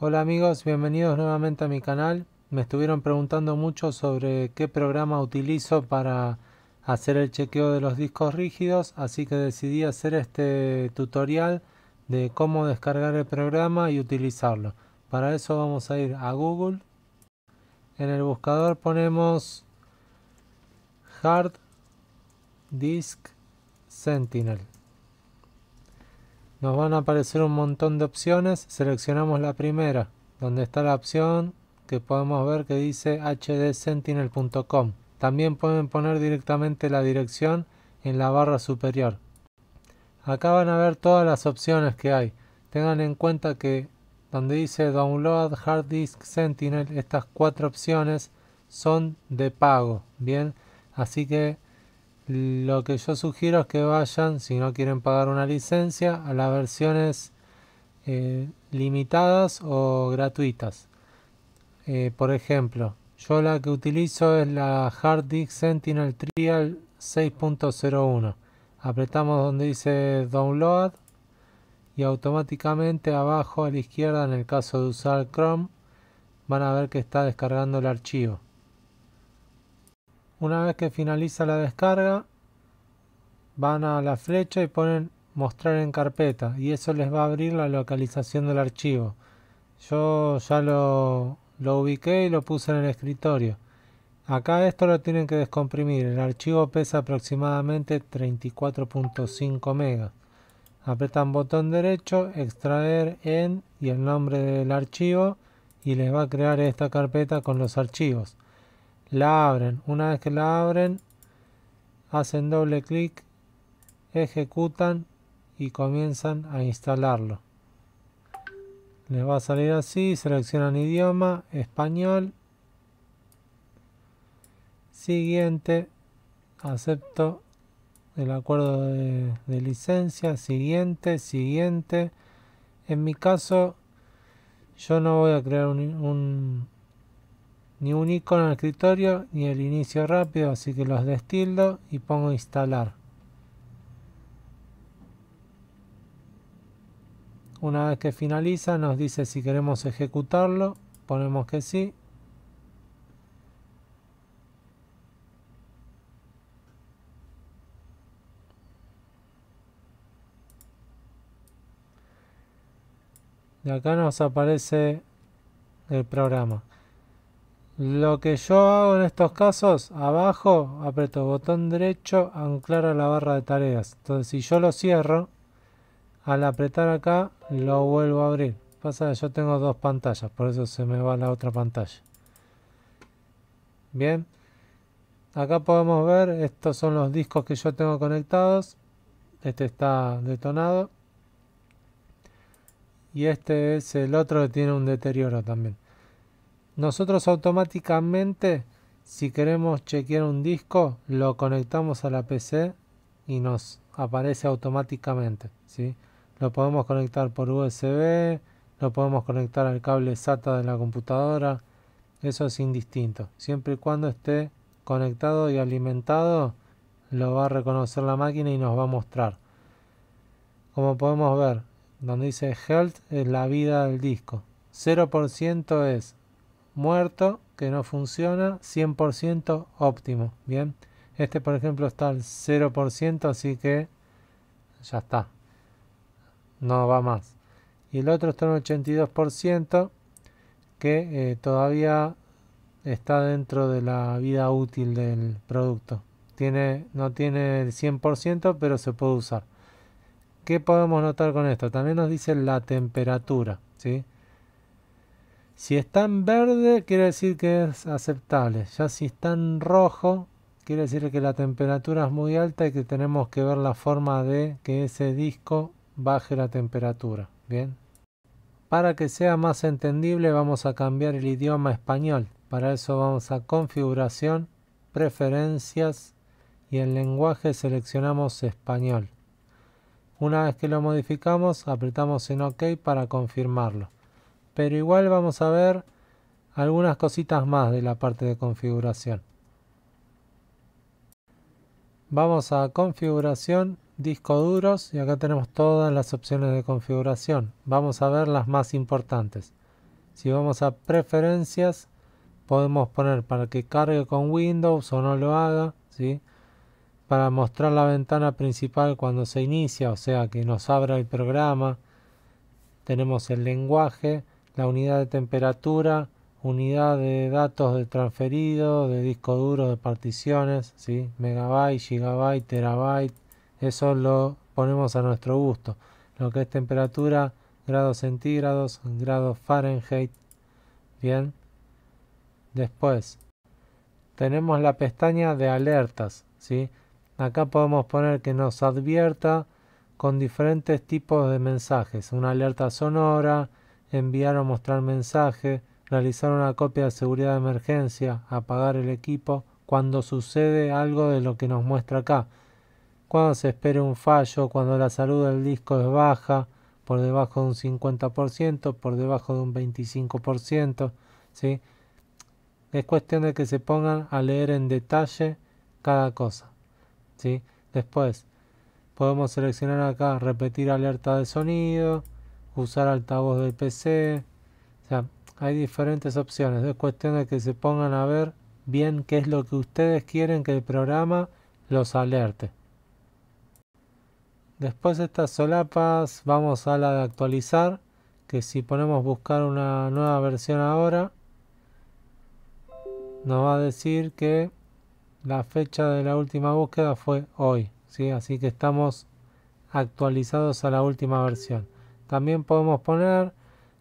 Hola amigos, bienvenidos nuevamente a mi canal. Me estuvieron preguntando mucho sobre qué programa utilizo para hacer el chequeo de los discos rígidos, así que decidí hacer este tutorial de cómo descargar el programa y utilizarlo. Para eso vamos a ir a Google. En el buscador ponemos Hard Disk Sentinel. Nos van a aparecer un montón de opciones. Seleccionamos la primera, donde está la opción que podemos ver que dice hdsentinel.com. También pueden poner directamente la dirección en la barra superior. Acá van a ver todas las opciones que hay. Tengan en cuenta que donde dice Download Hard Disk Sentinel, estas cuatro opciones son de pago. Bien, así que lo que yo sugiero es que vayan, si no quieren pagar una licencia, a las versiones eh, limitadas o gratuitas. Eh, por ejemplo, yo la que utilizo es la Hard Disk Sentinel Trial 6.01. Apretamos donde dice Download y automáticamente abajo a la izquierda, en el caso de usar Chrome, van a ver que está descargando el archivo. Una vez que finaliza la descarga, van a la flecha y ponen mostrar en carpeta y eso les va a abrir la localización del archivo. Yo ya lo, lo ubiqué y lo puse en el escritorio. Acá esto lo tienen que descomprimir. El archivo pesa aproximadamente 34.5 megas. Apretan botón derecho, extraer en y el nombre del archivo y les va a crear esta carpeta con los archivos la abren. Una vez que la abren, hacen doble clic, ejecutan y comienzan a instalarlo. Les va a salir así, seleccionan idioma, español, siguiente, acepto el acuerdo de, licencia, siguiente, siguiente. En mi caso, yo no voy a crear un ni un icono en el escritorio ni el inicio rápido, así que los destildo y pongo instalar. Una vez que finaliza nos dice si queremos ejecutarlo, ponemos que sí. Y acá nos aparece el programa. Lo que yo hago en estos casos, abajo aprieto botón derecho, anclar a la barra de tareas. Entonces si yo lo cierro, al apretar acá lo vuelvo a abrir. Pasa que yo tengo dos pantallas, por eso se me va la otra pantalla. Bien, acá podemos ver, estos son los discos que yo tengo conectados. Este está detonado. Y este es el otro que tiene un deterioro también. Nosotros automáticamente, si queremos chequear un disco, lo conectamos a la PC y nos aparece automáticamente. ¿sí? Lo podemos conectar por USB, lo podemos conectar al cable SATA de la computadora. Eso es indistinto. Siempre y cuando esté conectado y alimentado, lo va a reconocer la máquina y nos va a mostrar. Como podemos ver, donde dice health es la vida del disco. 0% es muerto, que no funciona, 100% óptimo. Bien, este por ejemplo está al 0%, así que ya está. No va más. Y el otro está en 82%, que eh, todavía está dentro de la vida útil del producto. Tiene, no tiene el 100%, pero se puede usar. ¿Qué podemos notar con esto? También nos dice la temperatura. ¿sí? Si está en verde, quiere decir que es aceptable. Ya si está en rojo, quiere decir que la temperatura es muy alta y que tenemos que ver la forma de que ese disco baje la temperatura. Bien. Para que sea más entendible, vamos a cambiar el idioma español. Para eso vamos a configuración, preferencias y en lenguaje seleccionamos español. Una vez que lo modificamos, apretamos en OK para confirmarlo pero igual vamos a ver algunas cositas más de la parte de configuración. Vamos a configuración, disco duros y acá tenemos todas las opciones de configuración. Vamos a ver las más importantes. Si vamos a preferencias podemos poner para que cargue con Windows o no lo haga, para mostrar la ventana principal cuando se inicia, o sea que nos abra el programa. Tenemos el lenguaje, la unidad de temperatura, unidad de datos de transferido, de disco duro, de particiones, ¿sí? megabyte, gigabyte, terabyte, eso lo ponemos a nuestro gusto. Lo que es temperatura, grados centígrados, grados Fahrenheit, bien. Después, tenemos la pestaña de alertas, ¿sí? Acá podemos poner que nos advierta con diferentes tipos de mensajes, una alerta sonora, enviar o mostrar mensaje, realizar una copia de seguridad de emergencia, apagar el equipo cuando sucede algo de lo que nos muestra acá, cuando se espere un fallo, cuando la salud del disco es baja, por debajo de un 50%, por debajo de un 25%, ¿sí? Es cuestión de que se pongan a leer en detalle cada cosa, ¿sí? Después, podemos seleccionar acá repetir alerta de sonido, usar altavoz del PC. hay diferentes opciones. Es cuestión de que se pongan a ver bien qué es lo que ustedes quieren que el programa los alerte. Después de estas solapas vamos a la de actualizar, que si ponemos buscar una nueva versión ahora, nos va a decir que la fecha de la última búsqueda fue hoy, ¿sí? así que estamos actualizados a la última versión. También podemos poner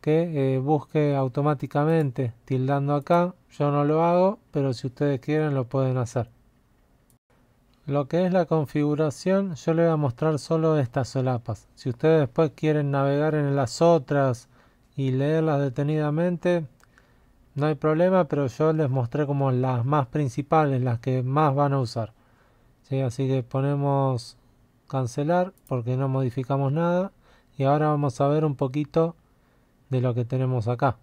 que eh, busque automáticamente tildando acá. Yo no lo hago, pero si ustedes quieren lo pueden hacer. Lo que es la configuración, yo le voy a mostrar solo estas solapas. Si ustedes después quieren navegar en las otras y leerlas detenidamente, no hay problema, pero yo les mostré como las más principales, las que más van a usar. Así que ponemos cancelar porque no modificamos nada y ahora vamos a ver un poquito de lo que tenemos acá.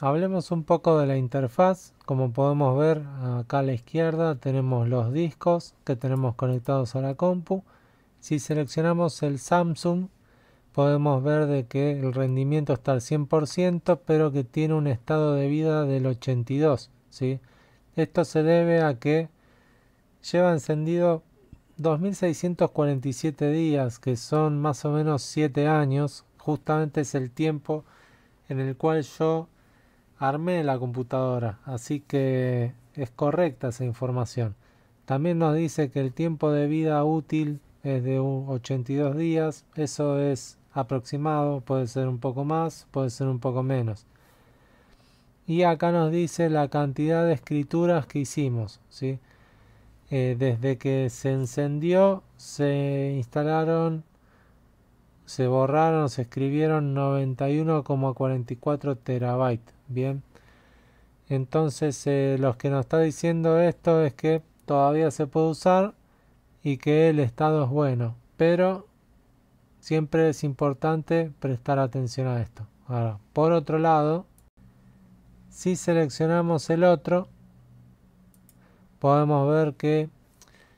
Hablemos un poco de la interfaz, como podemos ver acá a la izquierda tenemos los discos que tenemos conectados a la compu. Si seleccionamos el Samsung podemos ver de que el rendimiento está al 100% pero que tiene un estado de vida del 82. ¿sí? Esto se debe a que lleva encendido 2.647 días, que son más o menos 7 años, justamente es el tiempo en el cual yo armé la computadora. Así que es correcta esa información. También nos dice que el tiempo de vida útil es de 82 días. Eso es aproximado, puede ser un poco más, puede ser un poco menos. Y acá nos dice la cantidad de escrituras que hicimos, ¿sí? Eh, desde que se encendió se instalaron, se borraron, se escribieron 91,44 terabytes. Bien, entonces eh, lo que nos está diciendo esto es que todavía se puede usar y que el estado es bueno, pero siempre es importante prestar atención a esto. Ahora, por otro lado, si seleccionamos el otro, podemos ver que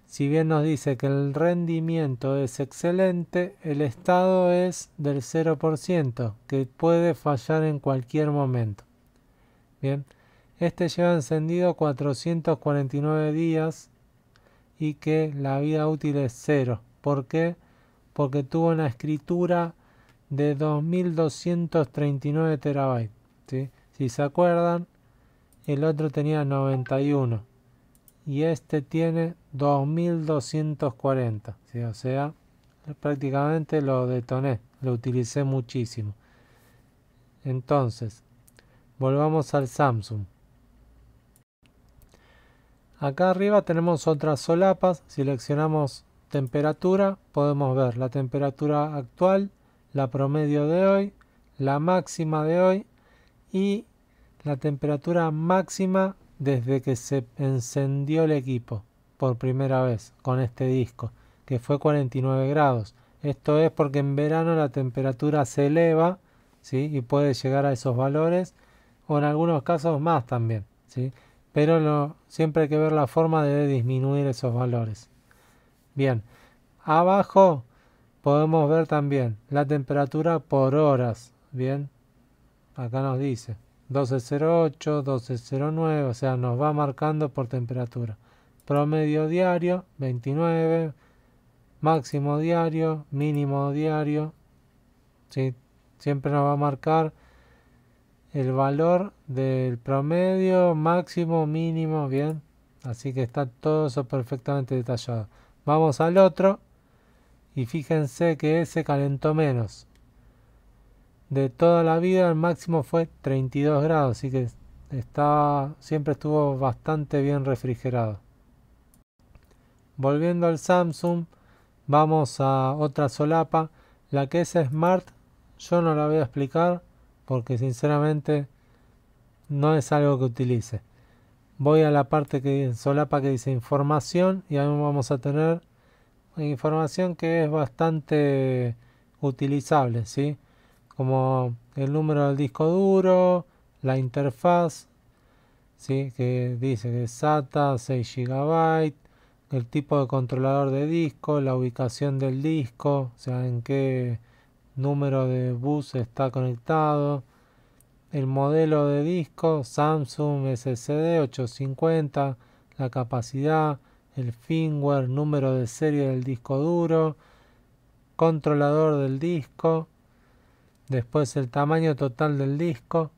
si bien nos dice que el rendimiento es excelente, el estado es del 0%, que puede fallar en cualquier momento. Bien, este lleva encendido 449 días y que la vida útil es 0. ¿Por qué? Porque tuvo una escritura de 2239 terabytes. Si se acuerdan, el otro tenía 91 y este tiene 2240 o sea prácticamente lo detoné lo utilicé muchísimo entonces volvamos al Samsung acá arriba tenemos otras solapas seleccionamos temperatura podemos ver la temperatura actual la promedio de hoy la máxima de hoy y la temperatura máxima desde que se encendió el equipo por primera vez con este disco, que fue 49 grados. Esto es porque en verano la temperatura se eleva ¿sí? y puede llegar a esos valores, o en algunos casos más también. ¿sí? Pero siempre hay que ver la forma de disminuir esos valores. Bien, abajo podemos ver también la temperatura por horas. Bien, acá nos dice. 1208, 1209, o sea, nos va marcando por temperatura. Promedio diario, 29, máximo diario, mínimo diario. Siempre nos va a marcar el valor del promedio, máximo, mínimo, bien. Así que está todo eso perfectamente detallado. Vamos al otro y fíjense que ese calentó menos de toda la vida el máximo fue 32 grados, así que siempre estuvo bastante bien refrigerado. Volviendo al Samsung, vamos a otra solapa, la que es Smart, yo no la voy a explicar porque sinceramente no es algo que utilice. Voy a la parte que solapa que dice información y ahí vamos a tener información que es bastante utilizable, ¿sí? como el número del disco duro, la interfaz, que dice que es SATA, 6 GB, el tipo de controlador de disco, la ubicación del disco, o sea, en qué número de bus está conectado, el modelo de disco, Samsung SSD 850, la capacidad, el firmware, número de serie del disco duro, controlador del disco, después el tamaño total del disco,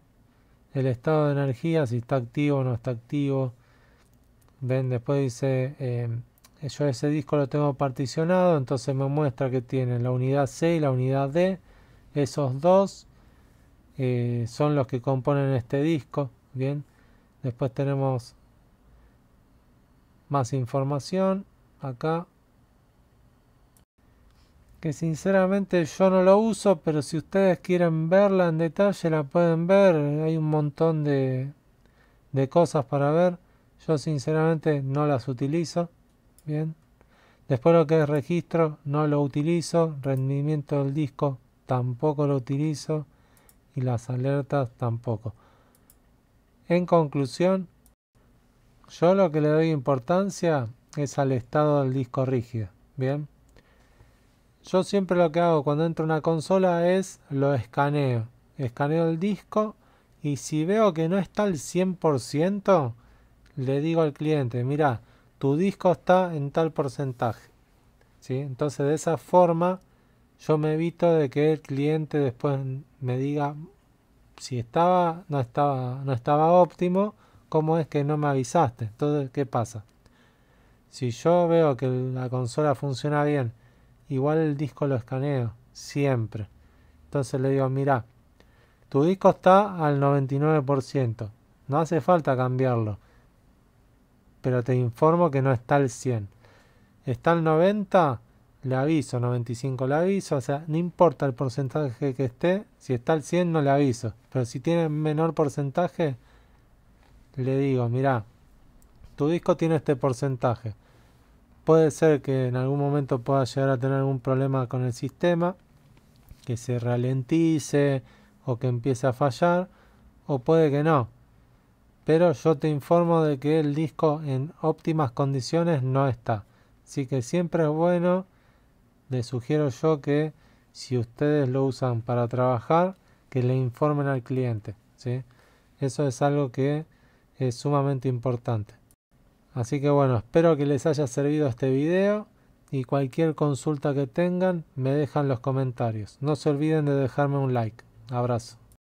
el estado de energía, si está activo o no está activo. Ven, después dice, eh, yo ese disco lo tengo particionado, entonces me muestra que tiene la unidad C y la unidad D. Esos dos eh, son los que componen este disco. Bien, después tenemos más información acá que sinceramente yo no lo uso, pero si ustedes quieren verla en detalle la pueden ver, hay un montón de, cosas para ver, yo sinceramente no las utilizo, bien. Después lo que es registro no lo utilizo, rendimiento del disco tampoco lo utilizo y las alertas tampoco. En conclusión, yo lo que le doy importancia es al estado del disco rígido, ¿bien? Yo siempre lo que hago cuando entro a una consola es lo escaneo. Escaneo el disco y si veo que no está al 100%, le digo al cliente, mira, tu disco está en tal porcentaje. Entonces de esa forma yo me evito de que el cliente después me diga si estaba, no estaba, no estaba óptimo, cómo es que no me avisaste. Entonces, ¿qué pasa? Si yo veo que la consola funciona bien, igual el disco lo escaneo, siempre. Entonces le digo, mira, tu disco está al 99%, no hace falta cambiarlo, pero te informo que no está al 100. Está al 90, le aviso, 95 le aviso, o sea, no importa el porcentaje que esté, si está al 100 no le aviso, pero si tiene menor porcentaje, le digo, mira, tu disco tiene este porcentaje. Puede ser que en algún momento pueda llegar a tener algún problema con el sistema, que se ralentice o que empiece a fallar, o puede que no. Pero yo te informo de que el disco en óptimas condiciones no está. Así que siempre es bueno, le sugiero yo que si ustedes lo usan para trabajar, que le informen al cliente. ¿sí? Eso es algo que es sumamente importante. Así que bueno, espero que les haya servido este video y cualquier consulta que tengan me dejan los comentarios. No se olviden de dejarme un like. Abrazo.